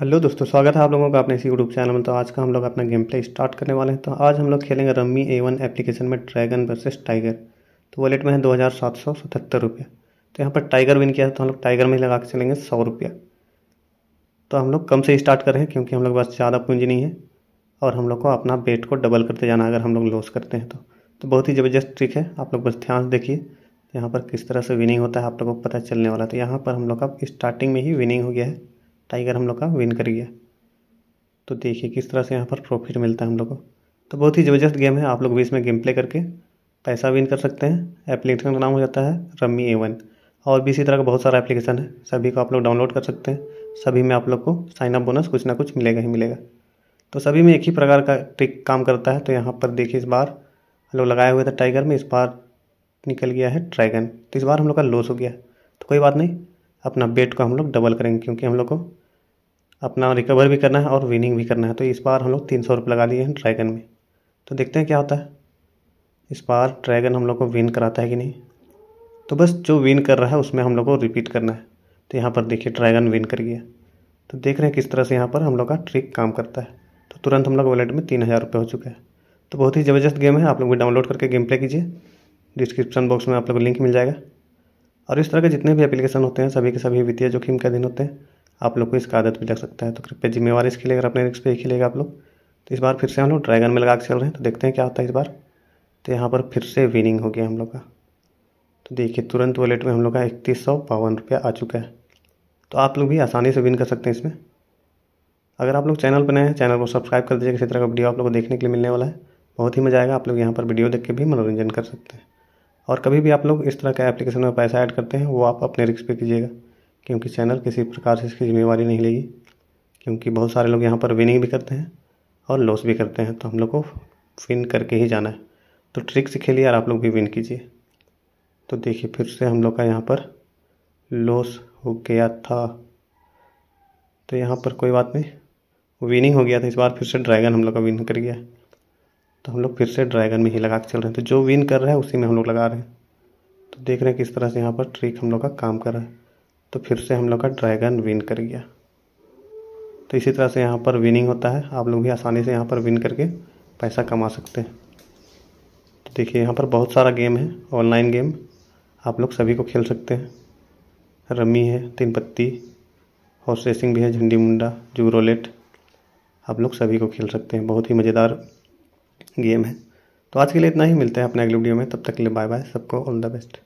hello दोस्तों स्वागत है आप लोगों का अपने इसी यूट्यूब चैनल में तो आज का हम लोग अपना गेम प्ले स्टार्ट करने वाले हैं तो आज हम लोग खेलेंगे रम्मी ए वन एप्लीकेशन में ड्रैगन वर्सेस टाइगर तो वॉलेट में है दो हज़ार सात सौ सतहत्तर रुपये तो यहाँ पर टाइगर विन किया है तो हम लोग टाइगर में लगा के चलेंगे सौ रुपया तो हम लोग कम से स्टार्ट कर रहे हैं क्योंकि हम लोग बस ज़्यादा पूंजी नहीं है और हम लोग को अपना बेट को डबल करते जाना अगर हम लोग लॉस करते हैं तो तो बहुत ही ज़बरदस्त ट्रिक है आप लोग बस ध्यान से देखिए यहाँ पर किस तरह से विनिंग होता है आप लोगों को पता चलने वाला है तो यहाँ पर हम लोग का स्टार्टिंग में ही विनिंग हो गया है टाइगर हम लोग का विन कर गया तो देखिए किस तरह से यहाँ पर प्रॉफिट मिलता है हम लोग को तो बहुत ही ज़बरदस्त गेम है आप लोग भी इसमें गेम प्ले करके पैसा विन कर सकते हैं एप्लीकेशन का नाम हो जाता है रम्मी ए और भी इसी तरह का बहुत सारा एप्लीकेशन है सभी को आप लोग डाउनलोड कर सकते हैं सभी में आप लोग को साइन अप बोनस कुछ ना कुछ मिलेगा ही मिलेगा तो सभी में एक ही प्रकार का ट्रिक काम करता है तो यहाँ पर देखिए इस बार हम लोग लगाए हुए थे टाइगर में इस बार निकल गया है ड्रैगन तो इस बार हम लोग का लॉस हो गया तो कोई बात नहीं अपना बेट को हम लोग डबल करेंगे क्योंकि हम लोग को अपना रिकवर भी करना है और विनिंग भी करना है तो इस बार हम लोग तीन सौ रुपये लगा लिए हैं ड्रैगन में तो देखते हैं क्या होता है इस बार ड्रैगन हम लोग को विन कराता है कि नहीं तो बस जो विन कर रहा है उसमें हम लोग को रिपीट करना है तो यहाँ पर देखिए ड्रैगन विन कर गया तो देख रहे हैं किस तरह से यहाँ पर हम लोग का ट्रिक काम करता है तो तुरंत हम लोग वॉलेट में तीन हज़ार रुपये हो चुका है तो बहुत ही ज़बरदस्त गेम है आप लोग भी डाउनलोड करके गेम प्ले कीजिए डिस्क्रिप्शन बॉक्स में आप लोग को लिंक मिल जाएगा और इस तरह के जितने भी एप्लीकेशन होते हैं सभी के सभी वित्तीय जोखिम के अधीन होते हैं आप लोग को इसका आदत भी लग सकता है तो कृपया जिम्मेवार इसके लिए अगर अपने रिक्स पे ही खेलेगा आप लोग तो इस बार फिर से हम लोग ड्रैगन में लगा के चल रहे हैं तो देखते हैं क्या होता है इस बार तो यहाँ पर फिर से विनिंग हो गया हम लोग का तो देखिए तुरंत वॉलेट में हम लोग का इकतीस सौ बावन रुपया आ चुका है तो आप लोग भी आसानी से विन कर सकते हैं इसमें अगर आप लोग चैनल पर नए हैं चैनल को सब्सक्राइब कर दीजिए किसी तरह का वीडियो आप लोग को देखने के लिए मिलने वाला है बहुत ही मजा आएगा आप लोग यहाँ पर वीडियो देख के भी मनोरंजन कर सकते हैं और कभी भी आप लोग इस तरह का एप्लीकेशन में पैसा ऐड करते हैं वो आप अपने रिक्स पे कीजिएगा क्योंकि चैनल किसी प्रकार से इसकी जिम्मेवारी नहीं लेगी क्योंकि बहुत सारे लोग यहाँ पर विनिंग भी करते हैं और लॉस भी करते हैं तो हम लोग को विन करके ही जाना है तो ट्रिक से खेलिए और आप लोग भी विन कीजिए तो देखिए फिर से हम लोग का यहाँ पर लॉस हो गया था तो यहाँ पर कोई बात नहीं विनिंग हो गया था इस बार फिर से ड्रैगन हम लोग का विन कर गया तो हम लोग फिर से ड्रैगन में ही लगा के चल रहे हैं तो जो विन कर रहा है उसी में हम लोग लगा रहे हैं तो देख रहे हैं किस तरह से यहाँ पर ट्रिक हम लोग का काम कर रहा है तो फिर से हम लोग का ड्रैगन विन कर गया तो इसी तरह से यहाँ पर विनिंग होता है आप लोग भी आसानी से यहाँ पर विन करके पैसा कमा सकते हैं तो देखिए यहाँ पर बहुत सारा गेम है ऑनलाइन गेम आप लोग सभी को खेल सकते हैं रमी है तीन पत्ती हॉर्स रेसिंग भी है झंडी मुंडा जूरोलेट आप लोग सभी को खेल सकते हैं बहुत ही मज़ेदार गेम है तो आज के लिए इतना ही मिलते हैं अपने अगले वीडियो में तब तक के लिए बाय बाय सबको ऑल द बेस्ट